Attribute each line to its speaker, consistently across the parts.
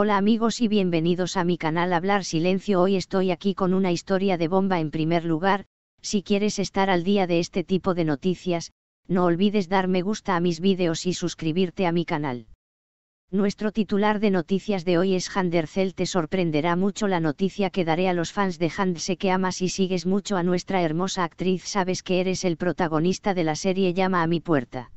Speaker 1: Hola amigos y bienvenidos a mi canal Hablar Silencio. Hoy estoy aquí con una historia de bomba en primer lugar, si quieres estar al día de este tipo de noticias, no olvides dar me gusta a mis vídeos y suscribirte a mi canal. Nuestro titular de noticias de hoy es Handercel. Te sorprenderá mucho la noticia que daré a los fans de Handse que amas y sigues mucho a nuestra hermosa actriz. Sabes que eres el protagonista de la serie Llama a mi puerta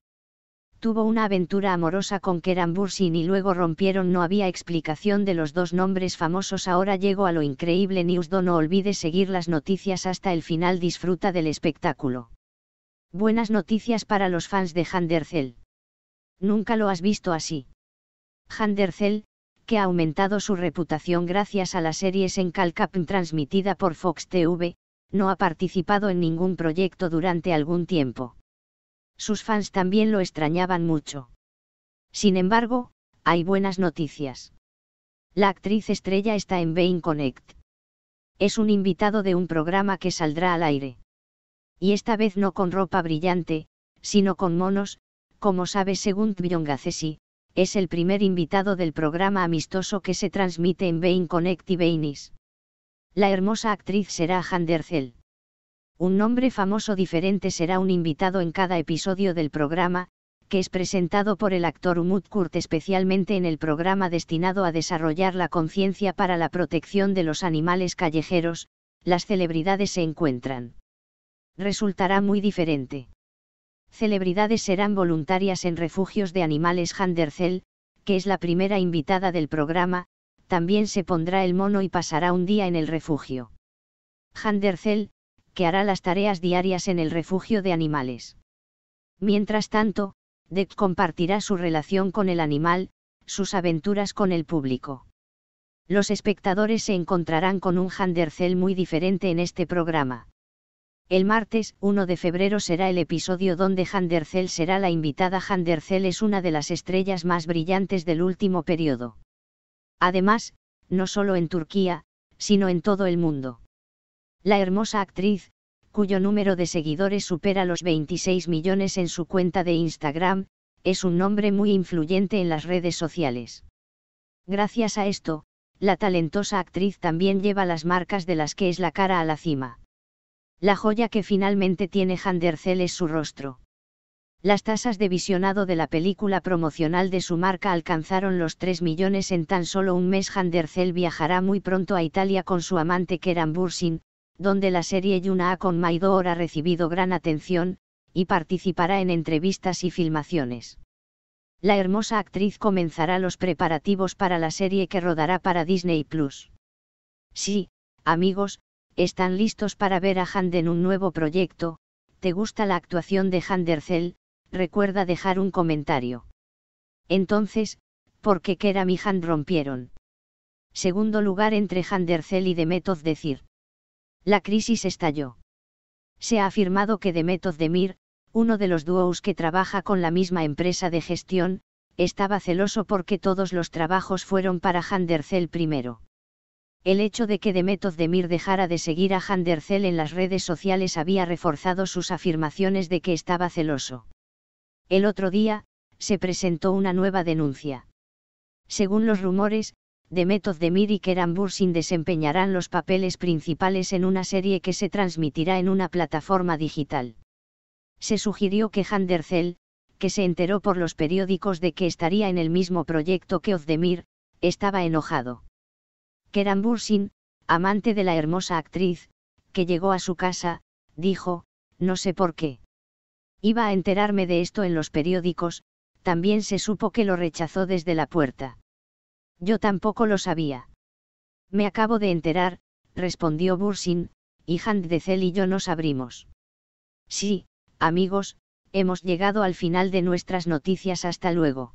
Speaker 1: tuvo una aventura amorosa con Keran Bursin y luego rompieron. No había explicación de los dos nombres famosos. Ahora llego a lo increíble Newsdo: No olvides seguir las noticias hasta el final. Disfruta del espectáculo. Buenas noticias para los fans de Handercel. Nunca lo has visto así. Handercel, que ha aumentado su reputación gracias a las series en Calcapn transmitida por Fox TV, no ha participado en ningún proyecto durante algún tiempo sus fans también lo extrañaban mucho. Sin embargo, hay buenas noticias. La actriz estrella está en Vein Connect. Es un invitado de un programa que saldrá al aire. Y esta vez no con ropa brillante, sino con monos, como sabe según Tbyongacesi, es el primer invitado del programa amistoso que se transmite en Vein Connect y Bainis. La hermosa actriz será Zell. Un nombre famoso diferente será un invitado en cada episodio del programa, que es presentado por el actor Umut Kurt especialmente en el programa destinado a desarrollar la conciencia para la protección de los animales callejeros, las celebridades se encuentran. Resultará muy diferente. Celebridades serán voluntarias en refugios de animales Handercel, que es la primera invitada del programa, también se pondrá el mono y pasará un día en el refugio. Handercel, que hará las tareas diarias en el refugio de animales. Mientras tanto, Dek compartirá su relación con el animal, sus aventuras con el público. Los espectadores se encontrarán con un Handercel muy diferente en este programa. El martes 1 de febrero será el episodio donde Handercel será la invitada. Handercel es una de las estrellas más brillantes del último periodo. Además, no solo en Turquía, sino en todo el mundo. La hermosa actriz, cuyo número de seguidores supera los 26 millones en su cuenta de Instagram, es un nombre muy influyente en las redes sociales. Gracias a esto, la talentosa actriz también lleva las marcas de las que es la cara a la cima. La joya que finalmente tiene Handercel es su rostro. Las tasas de visionado de la película promocional de su marca alcanzaron los 3 millones en tan solo un mes. Handercel viajará muy pronto a Italia con su amante Keran Bursin, donde la serie Yuna con Maidor ha recibido gran atención, y participará en entrevistas y filmaciones. La hermosa actriz comenzará los preparativos para la serie que rodará para Disney Plus. Sí, amigos, están listos para ver a Hand en un nuevo proyecto. ¿Te gusta la actuación de Handercel? Recuerda dejar un comentario. Entonces, ¿por qué Keram y Hand rompieron? Segundo lugar entre Handercel y Method decir la crisis estalló. Se ha afirmado que Demetoz Demir, uno de los duos que trabaja con la misma empresa de gestión, estaba celoso porque todos los trabajos fueron para Handercel primero. El hecho de que Demetov Demir dejara de seguir a Handercel en las redes sociales había reforzado sus afirmaciones de que estaba celoso. El otro día, se presentó una nueva denuncia. Según los rumores, Demet Ozdemir y Kerambursin Bursin desempeñarán los papeles principales en una serie que se transmitirá en una plataforma digital. Se sugirió que Handercel, que se enteró por los periódicos de que estaría en el mismo proyecto que Ozdemir, estaba enojado. Kerambursin, amante de la hermosa actriz, que llegó a su casa, dijo, no sé por qué. Iba a enterarme de esto en los periódicos, también se supo que lo rechazó desde la puerta. Yo tampoco lo sabía. Me acabo de enterar, respondió Bursin, y Hand de y yo nos abrimos. Sí, amigos, hemos llegado al final de nuestras noticias hasta luego.